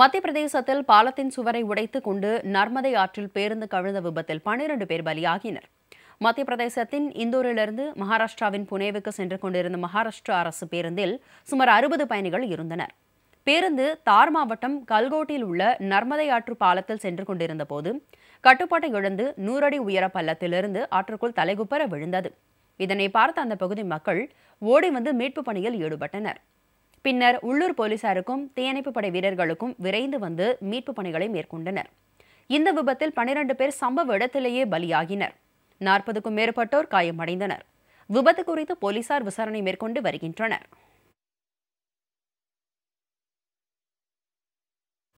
மத்திய பிரதேசத்தில் பாலத்தின் சுவரை உடைத்துக் கொண்டு நர்மதை ஆற்றில் பேருந்து கவிழ்ந்த விபத்தில் பனிரண்டு பேர் பலியாகினர் மத்திய பிரதேசத்தின் இந்தூரிலிருந்து மகாராஷ்டிராவின் புனேவுக்கு சென்று கொண்டிருந்த மகாராஷ்டிரா அரசு பேருந்தில் சுமார் அறுபது பயணிகள் இருந்தனர் பேருந்து தார் மாவட்டம் கல்கோட்டில் உள்ள நர்மதை ஆற்று பாலத்தில் சென்று கொண்டிருந்த போது கட்டுப்பாட்டை இழந்து நூறடி உயர பள்ளத்திலிருந்து ஆற்றுக்குள் தலைகுப்பர விழுந்தது இதனை பார்த்த அந்த பகுதி மக்கள் ஓடி வந்து மீட்பு பணியில் ஈடுபட்டனர் பின்னர் உள்ளூர் போலீசாருக்கும் தீயணைப்பு படை வீரர்களுக்கும் விரைந்து வந்து மீட்பு பணிகளை மேற்கொண்டனர் இந்த விபத்தில் பனிரண்டு பேர் சம்பவ இடத்திலேயே பலியாகினர் நாற்பதுக்கும் மேற்பட்டோர் காயமடைந்தனர் விபத்து குறித்து போலீசார் விசாரணை மேற்கொண்டு வருகின்றனர்